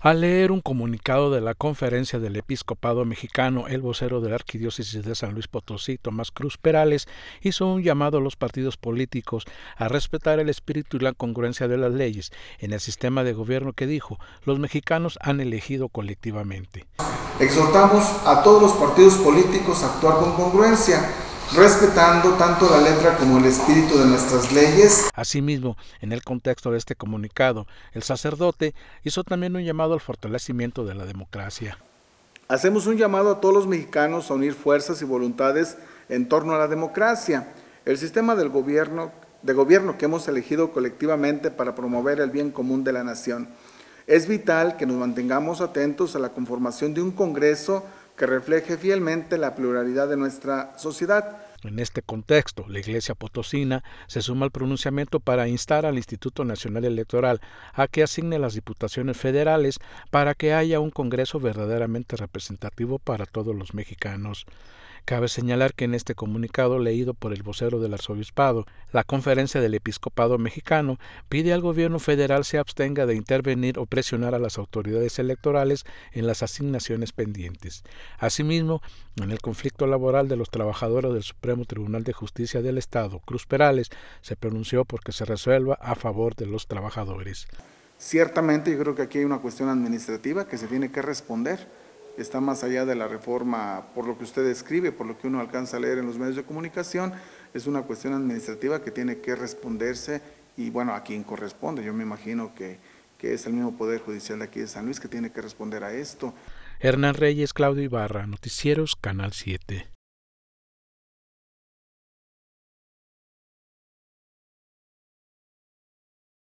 Al leer un comunicado de la Conferencia del Episcopado Mexicano, el vocero de la Arquidiócesis de San Luis Potosí, Tomás Cruz Perales, hizo un llamado a los partidos políticos a respetar el espíritu y la congruencia de las leyes en el sistema de gobierno que dijo los mexicanos han elegido colectivamente. Exhortamos a todos los partidos políticos a actuar con congruencia respetando tanto la letra como el espíritu de nuestras leyes. Asimismo, en el contexto de este comunicado, el sacerdote hizo también un llamado al fortalecimiento de la democracia. Hacemos un llamado a todos los mexicanos a unir fuerzas y voluntades en torno a la democracia. El sistema del gobierno, de gobierno que hemos elegido colectivamente para promover el bien común de la nación. Es vital que nos mantengamos atentos a la conformación de un Congreso que refleje fielmente la pluralidad de nuestra sociedad. En este contexto, la Iglesia Potosina se suma al pronunciamiento para instar al Instituto Nacional Electoral a que asigne las diputaciones federales para que haya un Congreso verdaderamente representativo para todos los mexicanos. Cabe señalar que en este comunicado leído por el vocero del arzobispado, la conferencia del episcopado mexicano pide al gobierno federal se abstenga de intervenir o presionar a las autoridades electorales en las asignaciones pendientes. Asimismo, en el conflicto laboral de los trabajadores del Supremo Tribunal de Justicia del Estado, Cruz Perales, se pronunció porque se resuelva a favor de los trabajadores. Ciertamente yo creo que aquí hay una cuestión administrativa que se tiene que responder está más allá de la reforma, por lo que usted escribe, por lo que uno alcanza a leer en los medios de comunicación, es una cuestión administrativa que tiene que responderse y bueno, a quien corresponde, yo me imagino que, que es el mismo Poder Judicial de aquí de San Luis que tiene que responder a esto. Hernán Reyes, Claudio Ibarra, Noticieros, Canal 7.